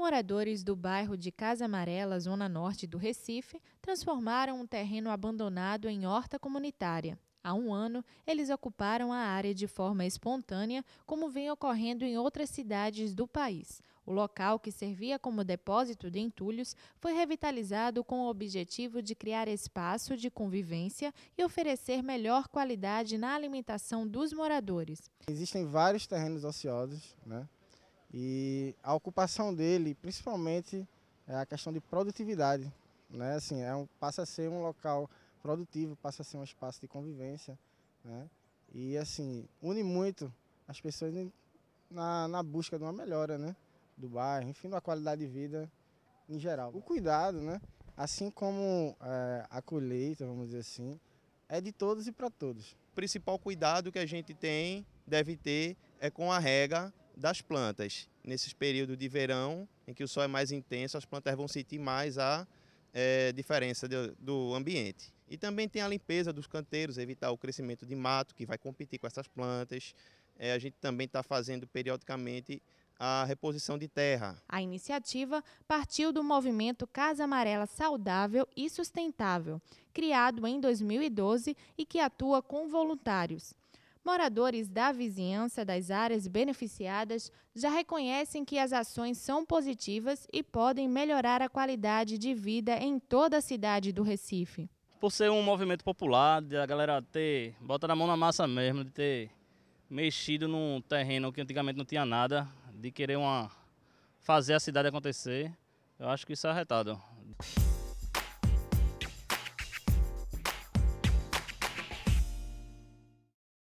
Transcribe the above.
moradores do bairro de Casa Amarela, zona norte do Recife, transformaram um terreno abandonado em horta comunitária. Há um ano, eles ocuparam a área de forma espontânea, como vem ocorrendo em outras cidades do país. O local, que servia como depósito de entulhos, foi revitalizado com o objetivo de criar espaço de convivência e oferecer melhor qualidade na alimentação dos moradores. Existem vários terrenos ociosos, né? E a ocupação dele, principalmente, é a questão de produtividade. Né? Assim, é um, passa a ser um local produtivo, passa a ser um espaço de convivência. Né? E assim, une muito as pessoas na, na busca de uma melhora né? do bairro, enfim, da qualidade de vida em geral. O cuidado, né? assim como é, a colheita, vamos dizer assim, é de todos e para todos. O principal cuidado que a gente tem, deve ter, é com a rega das plantas. Nesses períodos de verão, em que o sol é mais intenso, as plantas vão sentir mais a é, diferença do, do ambiente. E também tem a limpeza dos canteiros, evitar o crescimento de mato que vai competir com essas plantas. É, a gente também está fazendo periodicamente a reposição de terra. A iniciativa partiu do movimento Casa Amarela Saudável e Sustentável, criado em 2012 e que atua com voluntários. Moradores da vizinhança das áreas beneficiadas já reconhecem que as ações são positivas e podem melhorar a qualidade de vida em toda a cidade do Recife. Por ser um movimento popular, a galera ter botado a mão na massa mesmo, de ter mexido num terreno que antigamente não tinha nada, de querer uma, fazer a cidade acontecer, eu acho que isso é arretado.